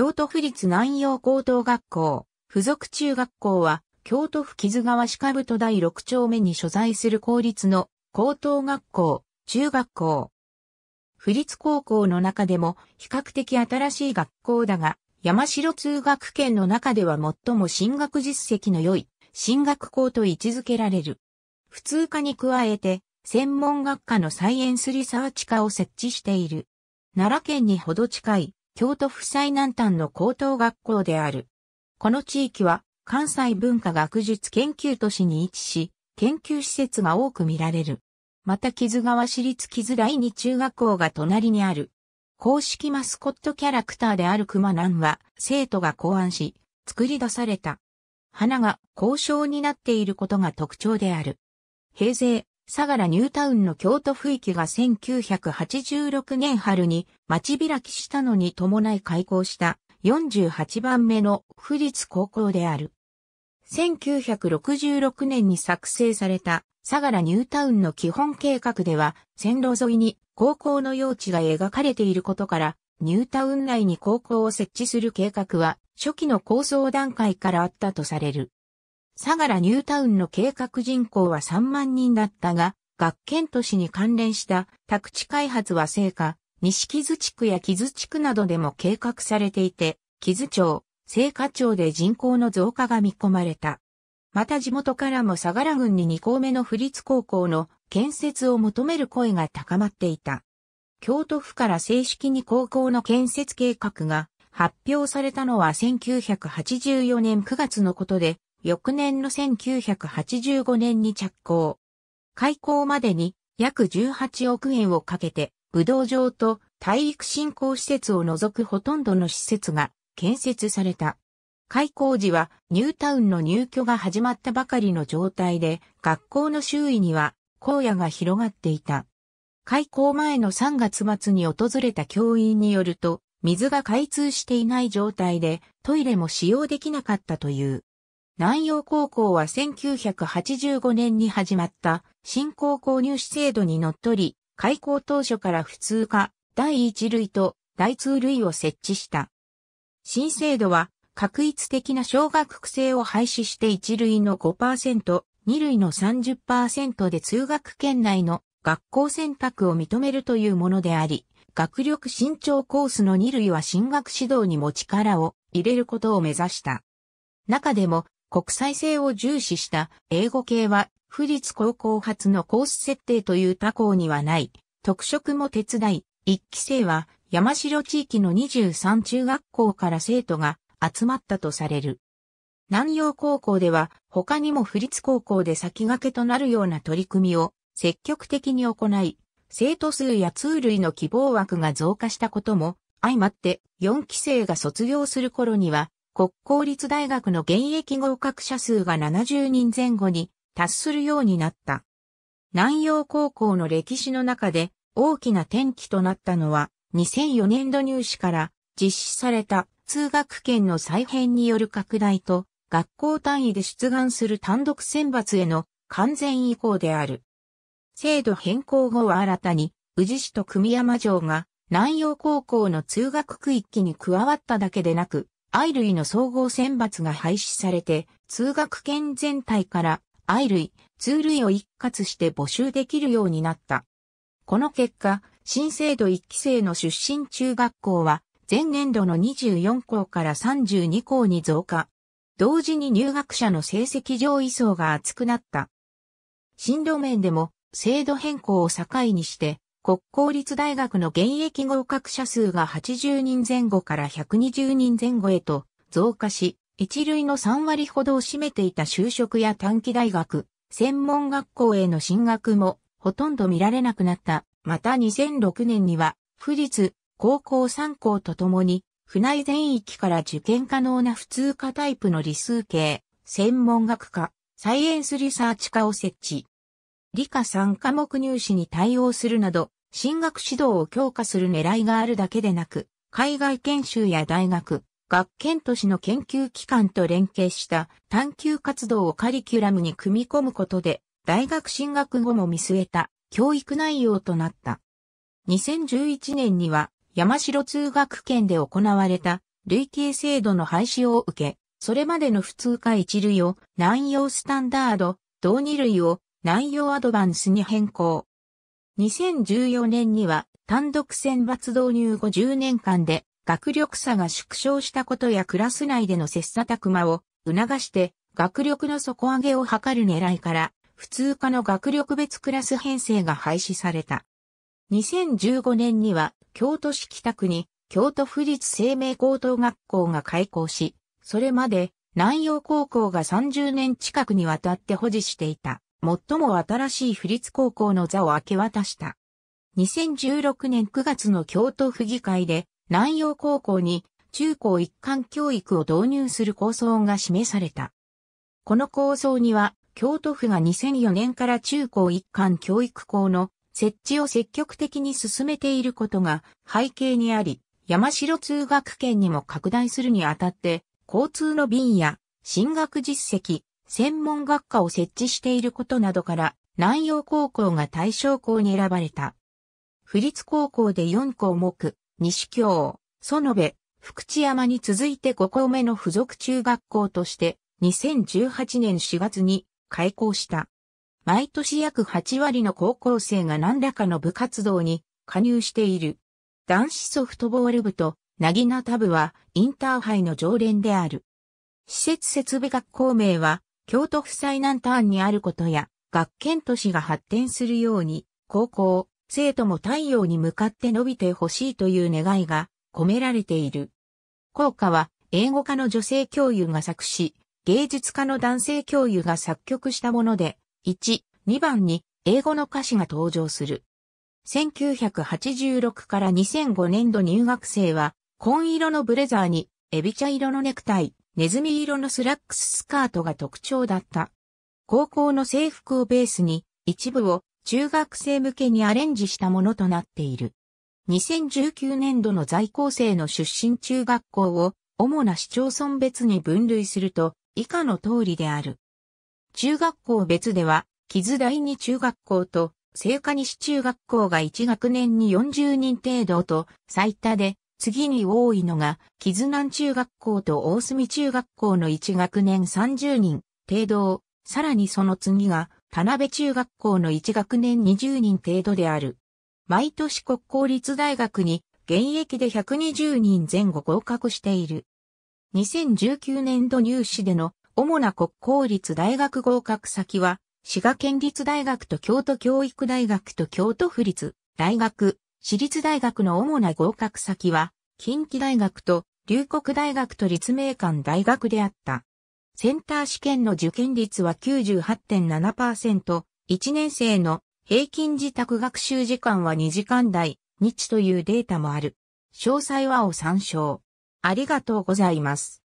京都府立南陽高等学校、附属中学校は、京都府木津川市下部と第6丁目に所在する公立の高等学校、中学校。府立高校の中でも比較的新しい学校だが、山城通学圏の中では最も進学実績の良い進学校と位置づけられる。普通科に加えて、専門学科のサイエンスリサーチ科を設置している。奈良県にほど近い京都府最南端の高等学校である。この地域は関西文化学術研究都市に位置し、研究施設が多く見られる。また木津川市立木津第二中学校が隣にある。公式マスコットキャラクターである熊南は生徒が考案し、作り出された。花が交渉になっていることが特徴である。平成、相良ニュータウンの京都府域が1986年春に町開きしたのに伴い開校した48番目の府立高校である。1966年に作成された相良ニュータウンの基本計画では線路沿いに高校の用地が描かれていることからニュータウン内に高校を設置する計画は初期の構想段階からあったとされる。相良ニュータウンの計画人口は3万人だったが、学研都市に関連した宅地開発は成果、西木津地区や木津地区などでも計画されていて、木津町、成果町で人口の増加が見込まれた。また地元からも相良郡に2校目の府立高校の建設を求める声が高まっていた。京都府から正式に高校の建設計画が発表されたのは1984年9月のことで、翌年の1985年に着工。開校までに約18億円をかけて、武道場と体育振興施設を除くほとんどの施設が建設された。開校時はニュータウンの入居が始まったばかりの状態で、学校の周囲には荒野が広がっていた。開校前の3月末に訪れた教員によると、水が開通していない状態でトイレも使用できなかったという。南洋高校は1985年に始まった新高校入試制度にのっとり、開校当初から普通科、第一類と第通類を設置した。新制度は、確一的な小学区制を廃止して一類の5%、二類の30%で通学圏内の学校選択を認めるというものであり、学力伸長コースの二類は進学指導にも力を入れることを目指した。中でも、国際性を重視した英語系は、府立高校発のコース設定という他校にはない、特色も手伝い、一期生は山城地域の23中学校から生徒が集まったとされる。南洋高校では他にも府立高校で先駆けとなるような取り組みを積極的に行い、生徒数や通類の希望枠が増加したことも相まって4期生が卒業する頃には国公立大学の現役合格者数が70人前後に達するようになった。南洋高校の歴史の中で大きな転機となったのは2004年度入試から実施された通学圏の再編による拡大と学校単位で出願する単独選抜への完全移行である。制度変更後は新たに宇治市と組山城が南洋高校の通学区域に加わっただけでなく、愛類の総合選抜が廃止されて、通学圏全体から愛類、通類を一括して募集できるようになった。この結果、新制度1期生の出身中学校は、前年度の24校から32校に増加。同時に入学者の成績上位層が厚くなった。進路面でも制度変更を境にして国公立大学の現役合格者数が80人前後から120人前後へと増加し、一類の3割ほどを占めていた就職や短期大学、専門学校への進学もほとんど見られなくなった。また2006年には、府立、高校3校とともに、府内全域から受験可能な普通科タイプの理数系、専門学科、サイエンスリサーチ科を設置。理科3科目入試に対応するなど、進学指導を強化する狙いがあるだけでなく、海外研修や大学、学研都市の研究機関と連携した探求活動をカリキュラムに組み込むことで、大学進学後も見据えた教育内容となった。2011年には山城通学圏で行われた累計制度の廃止を受け、それまでの普通科一類を南洋スタンダード、同二類を内容アドバンスに変更。2014年には単独選抜導入後10年間で学力差が縮小したことやクラス内での切磋琢磨を促して学力の底上げを図る狙いから普通科の学力別クラス編成が廃止された。2015年には京都市北区に京都府立生命高等学校が開校し、それまで南洋高校が30年近くにわたって保持していた。最も新しい府立高校の座を明け渡した。2016年9月の京都府議会で南洋高校に中高一貫教育を導入する構想が示された。この構想には京都府が2004年から中高一貫教育校の設置を積極的に進めていることが背景にあり、山城通学圏にも拡大するにあたって、交通の便や進学実績、専門学科を設置していることなどから、南洋高校が対象校に選ばれた。府立高校で4校目、西京、園部、福知山に続いて5校目の付属中学校として、2018年4月に開校した。毎年約8割の高校生が何らかの部活動に加入している。男子ソフトボール部と、なぎなた部はインターハイの常連である。施設設備学校名は、京都府最南端にあることや、学研都市が発展するように、高校、生徒も太陽に向かって伸びてほしいという願いが込められている。校歌は、英語科の女性教諭が作詞、芸術家の男性教諭が作曲したもので、1、2番に英語の歌詞が登場する。1986から2005年度入学生は、紺色のブレザーに、エビ茶色のネクタイ、ネズミ色のスラックススカートが特徴だった。高校の制服をベースに一部を中学生向けにアレンジしたものとなっている。2019年度の在校生の出身中学校を主な市町村別に分類すると以下の通りである。中学校別では、木津第二中学校と、聖火西中学校が1学年に40人程度と最多で、次に多いのが、ズナン中学校と大隅中学校の1学年30人、程度、さらにその次が、田辺中学校の1学年20人程度である。毎年国公立大学に現役で120人前後合格している。2019年度入試での主な国公立大学合格先は、滋賀県立大学と京都教育大学と京都府立大学、私立大学の主な合格先は、近畿大学と、龍谷大学と立命館大学であった。センター試験の受験率は98.7%、1年生の平均自宅学習時間は2時間台、日というデータもある。詳細はを参照。ありがとうございます。